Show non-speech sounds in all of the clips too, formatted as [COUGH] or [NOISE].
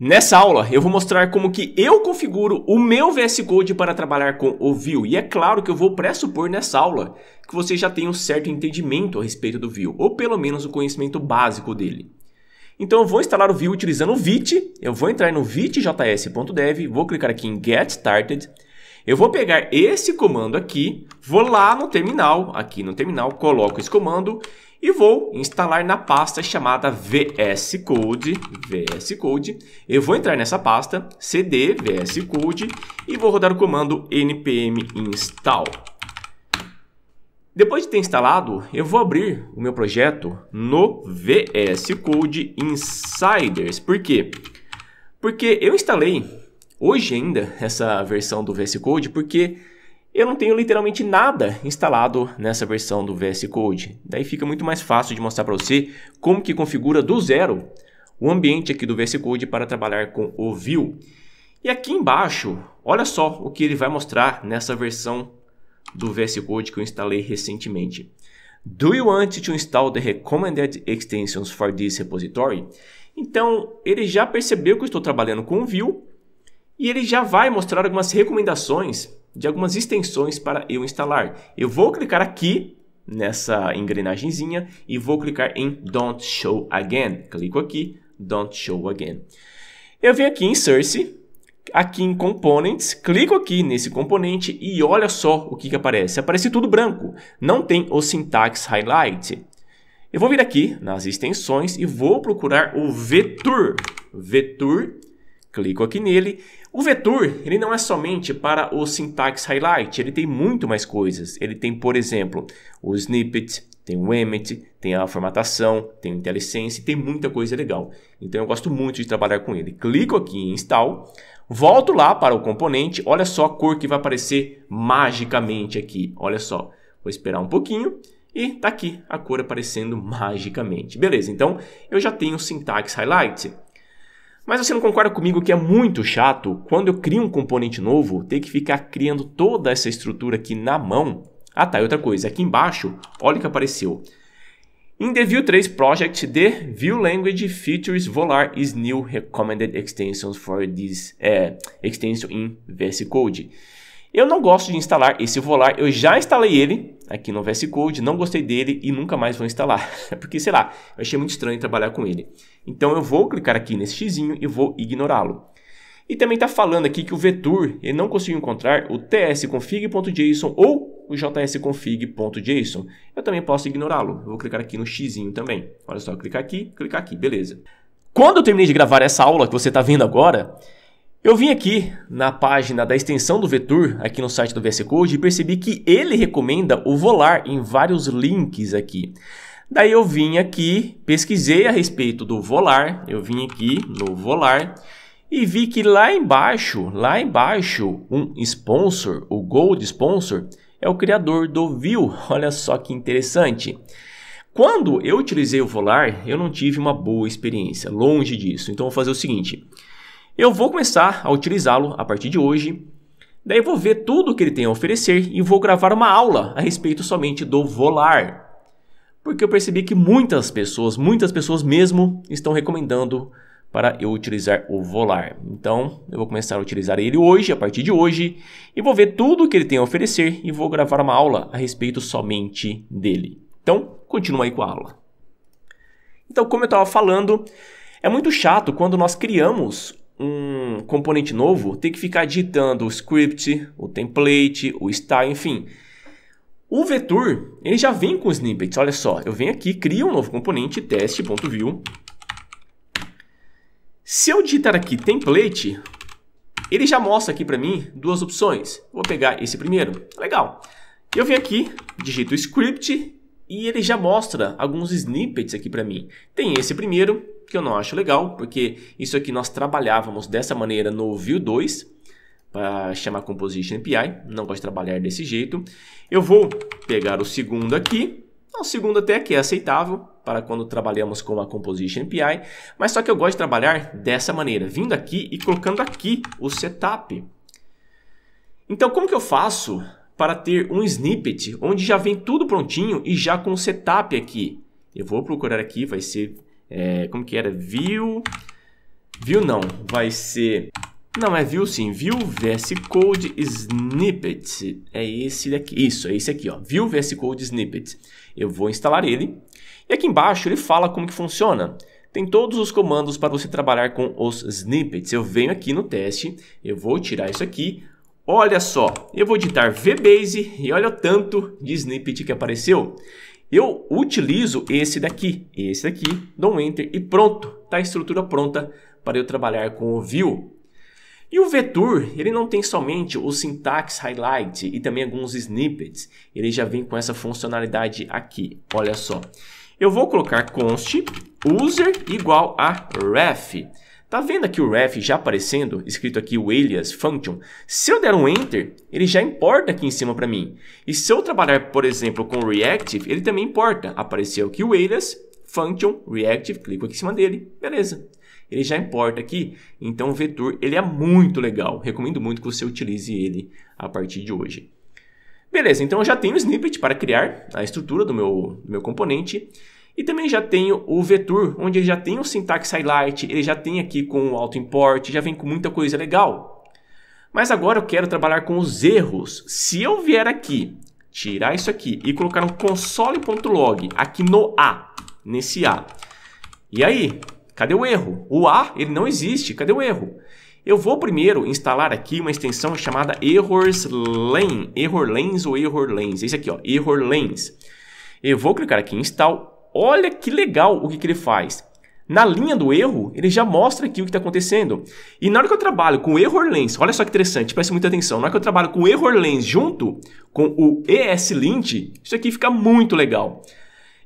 Nessa aula, eu vou mostrar como que eu configuro o meu VS Code para trabalhar com o Vue. E é claro que eu vou pressupor nessa aula que você já tem um certo entendimento a respeito do Vue, ou pelo menos o conhecimento básico dele. Então eu vou instalar o Vue utilizando o Vite, eu vou entrar no vitjs.dev, vou clicar aqui em Get Started, eu vou pegar esse comando aqui, vou lá no terminal, aqui no terminal, coloco esse comando e vou instalar na pasta chamada VS Code, VS Code. Eu vou entrar nessa pasta, cd VS Code e vou rodar o comando npm install. Depois de ter instalado, eu vou abrir o meu projeto no VS Code Insiders. Por quê? Porque eu instalei hoje ainda essa versão do VS Code porque eu não tenho literalmente nada instalado nessa versão do VS Code. Daí fica muito mais fácil de mostrar para você como que configura do zero o ambiente aqui do VS Code para trabalhar com o Vue. E aqui embaixo, olha só o que ele vai mostrar nessa versão do VS Code que eu instalei recentemente. Do you want to install the recommended extensions for this repository? Então, ele já percebeu que eu estou trabalhando com o Vue e ele já vai mostrar algumas recomendações de algumas extensões para eu instalar. Eu vou clicar aqui nessa engrenagemzinha e vou clicar em Don't Show Again. Clico aqui, Don't Show Again. Eu venho aqui em Source, aqui em Components, clico aqui nesse componente e olha só o que, que aparece. Aparece tudo branco, não tem o Syntax Highlight. Eu vou vir aqui nas extensões e vou procurar o Vetur. Vetor Clico aqui nele. O vetor, ele não é somente para o syntax highlight, ele tem muito mais coisas. Ele tem, por exemplo, o snippet, tem o emit, tem a formatação, tem o IntelliSense, tem muita coisa legal. Então eu gosto muito de trabalhar com ele. Clico aqui em install, volto lá para o componente, olha só a cor que vai aparecer magicamente aqui. Olha só, vou esperar um pouquinho e está aqui a cor aparecendo magicamente. Beleza, então eu já tenho o syntax highlight. Mas você não concorda comigo que é muito chato quando eu crio um componente novo ter que ficar criando toda essa estrutura aqui na mão? Ah tá, e outra coisa, aqui embaixo, olha o que apareceu. In the Vue 3 project, the Vue language features volar is new recommended extensions for this eh, extension in VS Code. Eu não gosto de instalar esse Volar, eu já instalei ele aqui no VS Code, não gostei dele e nunca mais vou instalar, [LAUGHS] porque sei lá, eu achei muito estranho trabalhar com ele. Então eu vou clicar aqui nesse x e vou ignorá-lo. E também está falando aqui que o Vetor ele não conseguiu encontrar o tsconfig.json ou o jsconfig.json. Eu também posso ignorá-lo. Vou clicar aqui no x também. Olha só, clicar aqui, clicar aqui, beleza. Quando eu terminei de gravar essa aula que você está vendo agora, eu vim aqui na página da extensão do Vetur aqui no site do VS Code, e percebi que ele recomenda o Volar em vários links aqui. Daí eu vim aqui, pesquisei a respeito do Volar, eu vim aqui no Volar e vi que lá embaixo, lá embaixo, um sponsor, o Gold Sponsor, é o criador do View. [LAUGHS] Olha só que interessante. Quando eu utilizei o Volar, eu não tive uma boa experiência, longe disso. Então vou fazer o seguinte, eu vou começar a utilizá-lo a partir de hoje. Daí vou ver tudo o que ele tem a oferecer e vou gravar uma aula a respeito somente do Volar. Porque eu percebi que muitas pessoas, muitas pessoas mesmo, estão recomendando para eu utilizar o Volar. Então, eu vou começar a utilizar ele hoje, a partir de hoje, e vou ver tudo o que ele tem a oferecer e vou gravar uma aula a respeito somente dele. Então, continua aí com a aula. Então, como eu estava falando, é muito chato quando nós criamos um componente novo, tem que ficar digitando o script, o template, o style, enfim. O vetor, ele já vem com snippets, olha só. Eu venho aqui, crio um novo componente, teste.view. Se eu digitar aqui template, ele já mostra aqui para mim duas opções. Vou pegar esse primeiro, legal. Eu venho aqui, digito script e ele já mostra alguns snippets aqui para mim. Tem esse primeiro que eu não acho legal, porque isso aqui nós trabalhávamos dessa maneira no Vue 2, para chamar Composition API, não gosto de trabalhar desse jeito. Eu vou pegar o segundo aqui, o segundo até que é aceitável para quando trabalhamos com a Composition API, mas só que eu gosto de trabalhar dessa maneira, vindo aqui e colocando aqui o setup. Então como que eu faço para ter um snippet onde já vem tudo prontinho e já com o setup aqui? Eu vou procurar aqui, vai ser é, como que era? View. View não, vai ser. Não, é view sim. View VS Code Snippet. É esse daqui. Isso, é esse aqui, ó. View VS Code Snippet. Eu vou instalar ele. E aqui embaixo ele fala como que funciona. Tem todos os comandos para você trabalhar com os snippets. Eu venho aqui no teste, eu vou tirar isso aqui. Olha só, eu vou digitar VBase e olha o tanto de snippet que apareceu. Eu utilizo esse daqui, esse daqui, dou um Enter e pronto, está a estrutura pronta para eu trabalhar com o View. E o vetor, ele não tem somente o syntax highlight e também alguns snippets. Ele já vem com essa funcionalidade aqui. Olha só. Eu vou colocar const user igual a ref. Tá vendo aqui o ref já aparecendo, escrito aqui o alias function? Se eu der um enter, ele já importa aqui em cima para mim. E se eu trabalhar, por exemplo, com reactive, ele também importa. Apareceu aqui o alias function reactive, clico aqui em cima dele, beleza. Ele já importa aqui, então o vetor ele é muito legal. Recomendo muito que você utilize ele a partir de hoje. Beleza, então eu já tenho o um snippet para criar a estrutura do meu, do meu componente. E também já tenho o vetor, onde ele já tem o syntax highlight, ele já tem aqui com o auto import, já vem com muita coisa legal. Mas agora eu quero trabalhar com os erros. Se eu vier aqui, tirar isso aqui e colocar um console.log aqui no A, nesse A. E aí, cadê o erro? O A, ele não existe, cadê o erro? Eu vou primeiro instalar aqui uma extensão chamada errors lane, error lens ou error lens, esse aqui ó, error lens. Eu vou clicar aqui em install Olha que legal o que, que ele faz. Na linha do erro, ele já mostra aqui o que está acontecendo. E na hora que eu trabalho com o error lens, olha só que interessante, preste muita atenção. Na hora que eu trabalho com o error lens junto com o ESLint, isso aqui fica muito legal.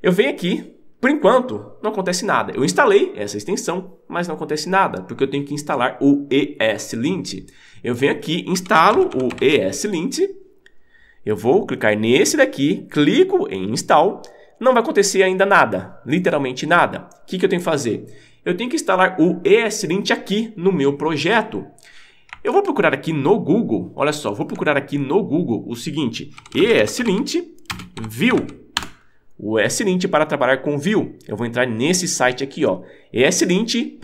Eu venho aqui, por enquanto, não acontece nada. Eu instalei essa extensão, mas não acontece nada, porque eu tenho que instalar o ESLint. Eu venho aqui, instalo o ESLint, eu vou clicar nesse daqui, clico em install, não vai acontecer ainda nada, literalmente nada. O que, que eu tenho que fazer? Eu tenho que instalar o ESLint aqui no meu projeto. Eu vou procurar aqui no Google, olha só, vou procurar aqui no Google o seguinte, ESLint View. O ESLint para trabalhar com View. Eu vou entrar nesse site aqui, ó, eslint.viewjs.org.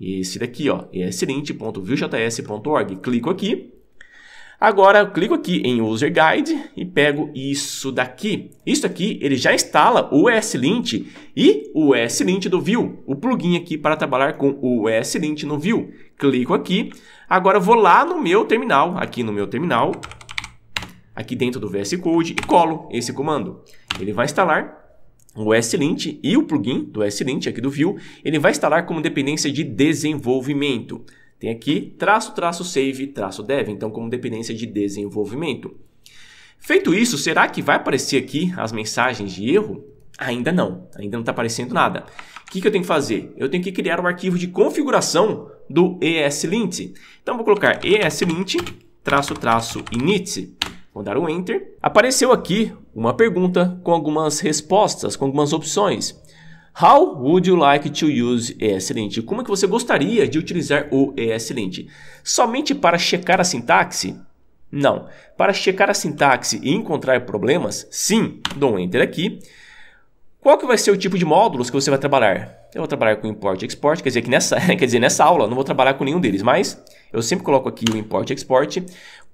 Esse daqui, ó, eslint.viewjs.org. Clico aqui Agora eu clico aqui em User Guide e pego isso daqui. Isso aqui ele já instala o ESLint e o ESLint do Vue, o plugin aqui para trabalhar com o ESLint no Vue. Clico aqui. Agora eu vou lá no meu terminal, aqui no meu terminal, aqui dentro do VS Code e colo esse comando. Ele vai instalar o S-Lint e o plugin do S-Lint aqui do Vue, ele vai instalar como dependência de desenvolvimento. Tem aqui traço, traço, save, traço, dev, então como dependência de desenvolvimento. Feito isso, será que vai aparecer aqui as mensagens de erro? Ainda não, ainda não está aparecendo nada. O que, que eu tenho que fazer? Eu tenho que criar um arquivo de configuração do ESLint. Então vou colocar ESLint traço traço init. Vou dar o um enter. Apareceu aqui uma pergunta com algumas respostas, com algumas opções. How would you like to use ESLint? Como é que você gostaria de utilizar o ESLint? Somente para checar a sintaxe? Não. Para checar a sintaxe e encontrar problemas? Sim. Dou um enter aqui. Qual que vai ser o tipo de módulos que você vai trabalhar? Eu vou trabalhar com import e export, quer dizer que nessa, [LAUGHS] quer dizer, nessa aula eu não vou trabalhar com nenhum deles, mas eu sempre coloco aqui o import e export.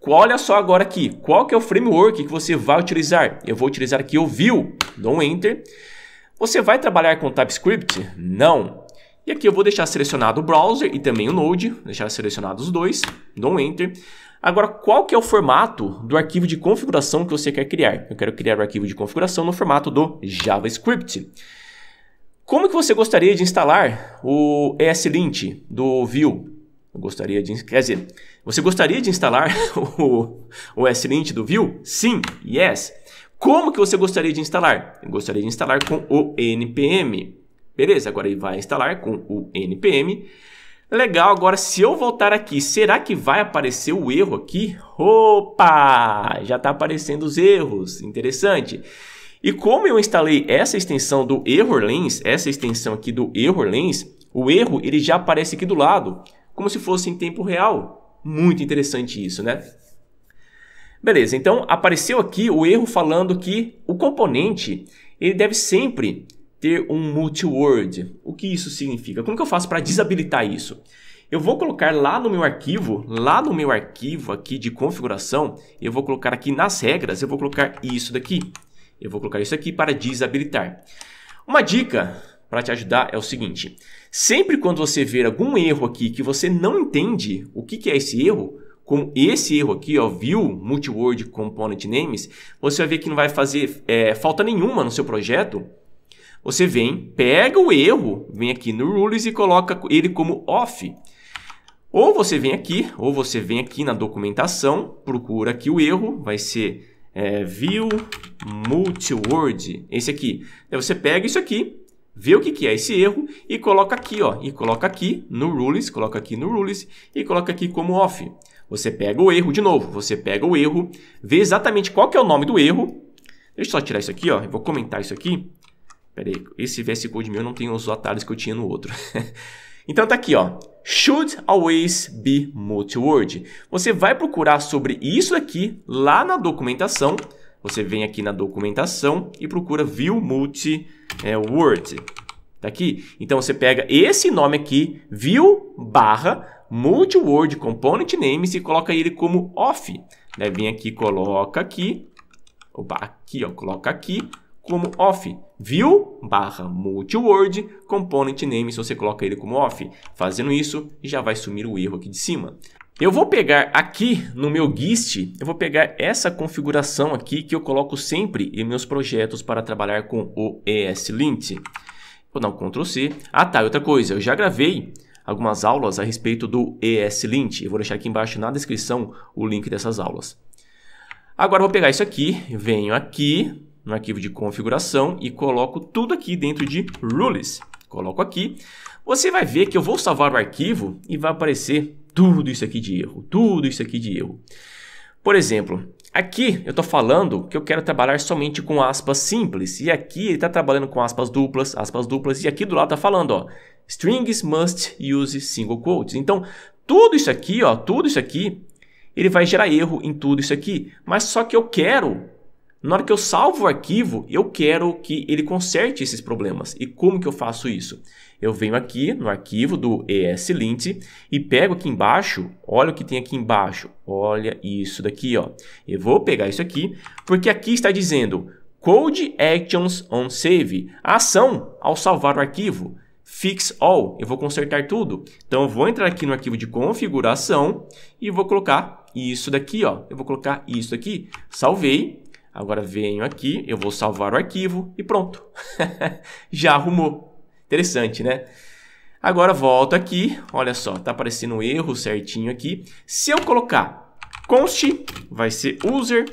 Olha só agora aqui, qual que é o framework que você vai utilizar? Eu vou utilizar aqui o Vue, dou um enter. Você vai trabalhar com TypeScript? Não. E aqui eu vou deixar selecionado o browser e também o Node, deixar selecionados os dois, dou um Enter. Agora, qual que é o formato do arquivo de configuração que você quer criar? Eu quero criar o arquivo de configuração no formato do JavaScript. Como que você gostaria de instalar o ESLint do Vue? Eu gostaria de, quer dizer, você gostaria de instalar [LAUGHS] o, o ESLint do Vue? Sim, yes. Como que você gostaria de instalar? Eu gostaria de instalar com o NPM. Beleza, agora ele vai instalar com o NPM. Legal, agora se eu voltar aqui, será que vai aparecer o erro aqui? Opa, já está aparecendo os erros, interessante. E como eu instalei essa extensão do Lens, essa extensão aqui do Lens, o erro ele já aparece aqui do lado, como se fosse em tempo real. Muito interessante isso, né? Beleza, então apareceu aqui o erro falando que o componente ele deve sempre ter um multi-word. O que isso significa? Como que eu faço para desabilitar isso? Eu vou colocar lá no meu arquivo, lá no meu arquivo aqui de configuração, eu vou colocar aqui nas regras, eu vou colocar isso daqui. Eu vou colocar isso aqui para desabilitar. Uma dica para te ajudar é o seguinte, sempre quando você ver algum erro aqui que você não entende o que, que é esse erro, com esse erro aqui, ó, View Multi-Word Component Names, você vai ver que não vai fazer é, falta nenhuma no seu projeto. Você vem, pega o erro, vem aqui no Rules e coloca ele como Off. Ou você vem aqui, ou você vem aqui na documentação, procura aqui o erro, vai ser é, View Multi-Word, esse aqui. Aí você pega isso aqui, vê o que, que é esse erro e coloca aqui, ó, e coloca aqui no Rules, coloca aqui no Rules e coloca aqui como Off. Você pega o erro de novo, você pega o erro, vê exatamente qual que é o nome do erro. Deixa eu só tirar isso aqui, ó. Eu vou comentar isso aqui. Pera aí, esse VS Code meu não tem os atalhos que eu tinha no outro. [LAUGHS] então tá aqui, ó. Should always be multi-word. Você vai procurar sobre isso aqui lá na documentação. Você vem aqui na documentação e procura view multi-word. É, tá aqui? Então você pega esse nome aqui, view barra multi-word component names e coloca ele como off. Né? Vem aqui, coloca aqui, opa, aqui, ó, coloca aqui como off. View barra multi-word component name, se você coloca ele como off. Fazendo isso, já vai sumir o erro aqui de cima. Eu vou pegar aqui no meu GIST, eu vou pegar essa configuração aqui que eu coloco sempre em meus projetos para trabalhar com o ESLint. Vou dar um Ctrl C. Ah tá, outra coisa, eu já gravei algumas aulas a respeito do ESLint. Eu vou deixar aqui embaixo na descrição o link dessas aulas. Agora vou pegar isso aqui, venho aqui no arquivo de configuração e coloco tudo aqui dentro de Rules. Coloco aqui. Você vai ver que eu vou salvar o arquivo e vai aparecer tudo isso aqui de erro, tudo isso aqui de erro. Por exemplo, aqui eu estou falando que eu quero trabalhar somente com aspas simples e aqui ele está trabalhando com aspas duplas, aspas duplas e aqui do lado está falando ó, Strings must use single quotes. Então, tudo isso aqui, ó, tudo isso aqui, ele vai gerar erro em tudo isso aqui. Mas só que eu quero, na hora que eu salvo o arquivo, eu quero que ele conserte esses problemas. E como que eu faço isso? Eu venho aqui no arquivo do ESLint e pego aqui embaixo, olha o que tem aqui embaixo, olha isso daqui, ó. Eu vou pegar isso aqui, porque aqui está dizendo Code Actions on Save, ação ao salvar o arquivo fix all, eu vou consertar tudo. Então eu vou entrar aqui no arquivo de configuração e vou colocar isso daqui, ó. Eu vou colocar isso aqui, salvei. Agora venho aqui, eu vou salvar o arquivo e pronto. [LAUGHS] Já arrumou. Interessante, né? Agora volto aqui, olha só, tá aparecendo um erro certinho aqui. Se eu colocar const, vai ser user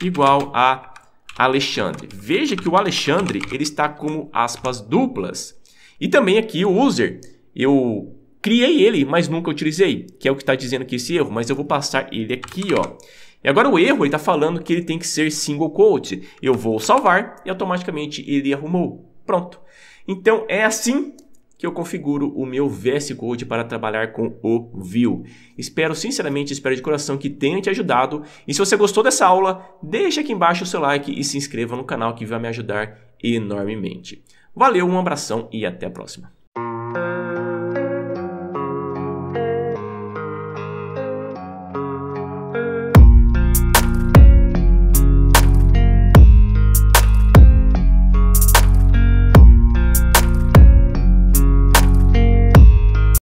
igual a Alexandre. Veja que o Alexandre, ele está como aspas duplas. E também aqui o user, eu criei ele, mas nunca utilizei, que é o que está dizendo aqui esse erro, mas eu vou passar ele aqui, ó. E agora o erro, ele está falando que ele tem que ser single quote. Eu vou salvar e automaticamente ele arrumou. Pronto. Então é assim que eu configuro o meu VS Code para trabalhar com o Vue. Espero sinceramente, espero de coração que tenha te ajudado. E se você gostou dessa aula, deixa aqui embaixo o seu like e se inscreva no canal que vai me ajudar enormemente. Valeu, um abração e até a próxima.